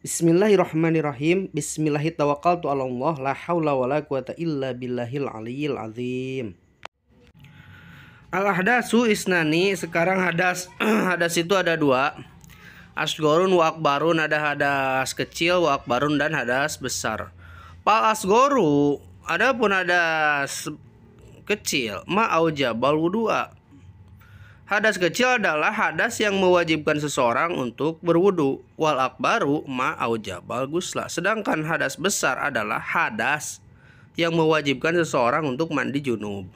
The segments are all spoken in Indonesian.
Bismillahirrahmanirrahim. Bismillahirrahmanirrahim. Allah la haula wala quwata illa billahil aliyil azim. Al-ahdasu isnani sekarang hadas hadas itu ada dua Asgorun wa akbarun ada hadas kecil wa akbarun dan hadas besar Pal asgoru ada pun hadas kecil ma aujabal Hadas kecil adalah hadas yang mewajibkan seseorang untuk berwudu. Wal akbaru ma'au jabal gusla. Sedangkan hadas besar adalah hadas yang mewajibkan seseorang untuk mandi junub.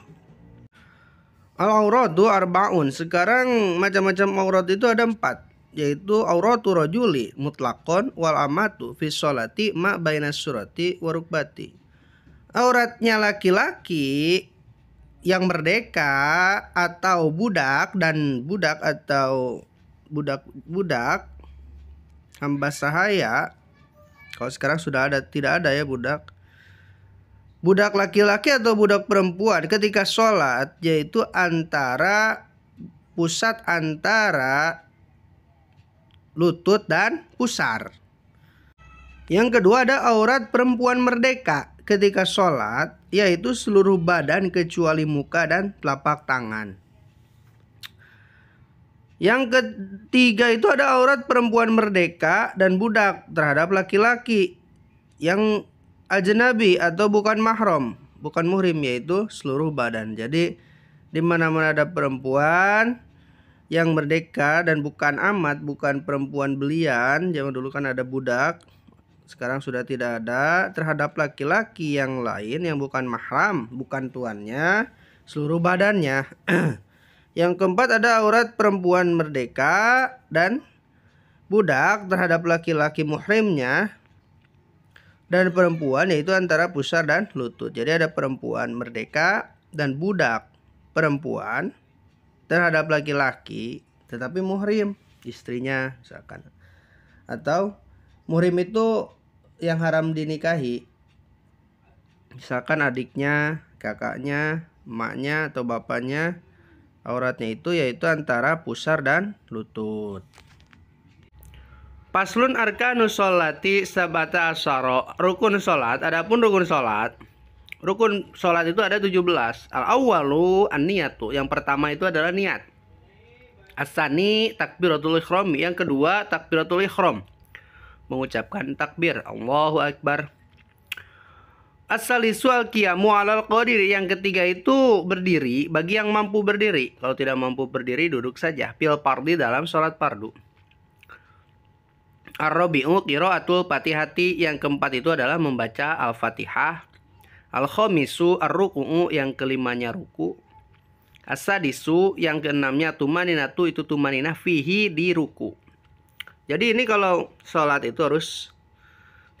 Al-auratu arbaun. Sekarang macam-macam aurat itu ada empat yaitu auratu rajuli mutlakon wal amatu fi sholati ma baina surati warukbati. Auratnya laki-laki yang merdeka atau budak dan budak atau budak-budak hamba sahaya kalau sekarang sudah ada tidak ada ya budak budak laki-laki atau budak perempuan ketika sholat yaitu antara pusat antara lutut dan pusar yang kedua ada aurat perempuan merdeka ketika sholat, yaitu seluruh badan kecuali muka dan telapak tangan. Yang ketiga itu ada aurat perempuan merdeka dan budak terhadap laki-laki yang ajnabi atau bukan mahram, bukan muhrim yaitu seluruh badan. Jadi di mana-mana ada perempuan yang merdeka dan bukan amat, bukan perempuan belian, zaman dulu kan ada budak, sekarang sudah tidak ada terhadap laki-laki yang lain yang bukan mahram, bukan tuannya, seluruh badannya. yang keempat ada aurat perempuan merdeka dan budak terhadap laki-laki muhrimnya dan perempuan yaitu antara pusar dan lutut. Jadi ada perempuan merdeka dan budak perempuan terhadap laki-laki tetapi muhrim istrinya misalkan atau muhrim itu yang haram dinikahi misalkan adiknya, kakaknya, emaknya atau bapaknya auratnya itu yaitu antara pusar dan lutut. Paslun arkanus solati sabata asaro rukun solat. Adapun rukun solat, rukun solat itu ada 17. Al awalu an niyatu. Yang pertama itu adalah niat. Asani takbiratul ikhrom Yang kedua takbiratul ikhrom mengucapkan takbir Allahu Akbar Asalisu al qiyamu alal qadir Yang ketiga itu berdiri Bagi yang mampu berdiri Kalau tidak mampu berdiri duduk saja Pil pardi dalam sholat pardu Ar-Rabi'u qiraatul fatihati Yang keempat itu adalah membaca Al-Fatihah Al-Khamisu ar-ruku'u Yang kelimanya ruku Asadisu yang keenamnya tumaninatu itu tumaninah fihi di ruku jadi ini kalau sholat itu harus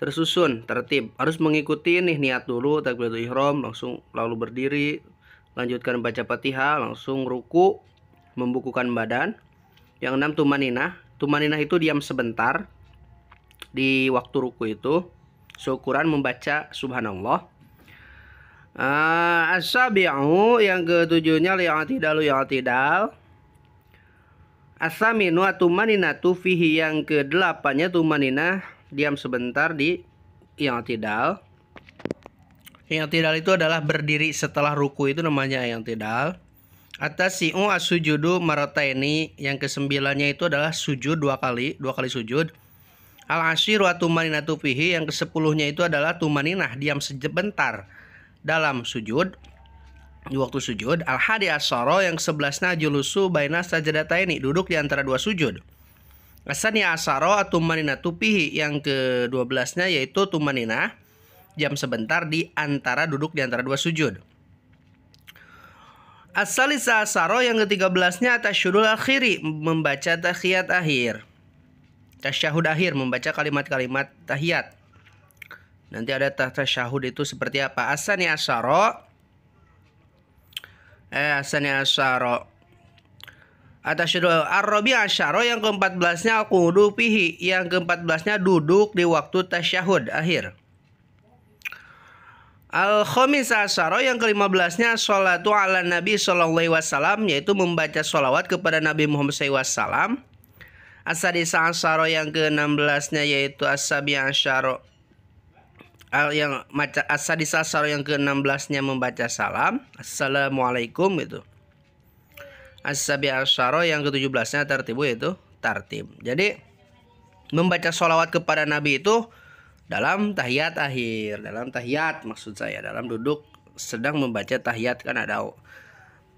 tersusun, tertib, harus mengikuti nih niat dulu takbiratul ihram, langsung lalu berdiri, lanjutkan baca Fatihah, langsung ruku, membukukan badan. Yang enam tumaninah. Tumaninah itu diam sebentar di waktu ruku itu. Syukuran membaca subhanallah. Uh, ah, Asabi'u yang ketujuhnya li'atidal li'atidal. Asaminu atumaninatu fihi yang ke delapannya tumaninah diam sebentar di yang tidal. Yang tidal itu adalah berdiri setelah ruku itu namanya yang tidal. Atas si'u asujudu ini yang kesembilannya itu adalah sujud dua kali, dua kali sujud. Al asyiru atumaninatu fihi yang kesepuluhnya itu adalah tumaninah diam sebentar dalam sujud di waktu sujud al hadi asoro yang sebelasnya julusu baina ini duduk di antara dua sujud asani asaro manina tupihi yang ke dua belasnya yaitu tumanina jam sebentar di antara duduk di antara dua sujud asalisa asaro yang ke tiga belasnya atas syudul akhiri membaca tahiyat akhir tasyahud akhir membaca kalimat-kalimat tahiyat nanti ada tasyahud itu seperti apa asani asaro Asani Asyara atas Ar-Rabi Asyara yang ke-14-nya aku qudu Yang ke-14-nya duduk di waktu tasyahud akhir Al-Khamis Asyara yang ke-15-nya sholatu ala Nabi Sallallahu Wasallam Yaitu membaca sholawat kepada Nabi Muhammad SAW Asadisa Asyara yang ke-16-nya yaitu Asabi Asyara yang maca asa disasar yang ke-16-nya membaca salam, assalamualaikum gitu. Asabi asyaro yang ke-17-nya tertibu itu tartib. Jadi membaca sholawat kepada Nabi itu dalam tahiyat akhir, dalam tahiyat maksud saya, dalam duduk sedang membaca tahiyat kan ada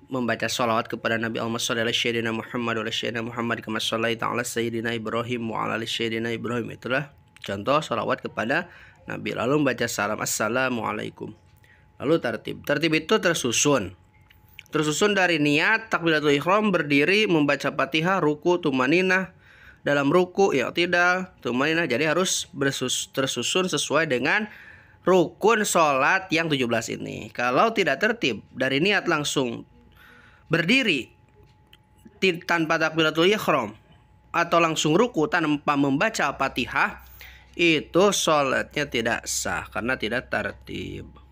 membaca sholawat kepada Nabi Allah Sallallahu Sayyidina Muhammad wa Sayyidina Muhammad kama ta'ala Sayyidina Ibrahim wa ala Sayyidina Ibrahim itulah contoh sholawat kepada Nabi lalu membaca salam assalamualaikum. Lalu tertib. Tertib itu tersusun. Tersusun dari niat takbiratul ihram berdiri membaca Fatihah, ruku, tumaninah. Dalam ruku ya tidak, tumaninah jadi harus bersus, tersusun sesuai dengan rukun sholat yang 17 ini. Kalau tidak tertib dari niat langsung berdiri tanpa takbiratul ihram atau langsung ruku tanpa membaca Fatihah, itu sholatnya tidak sah karena tidak tertib.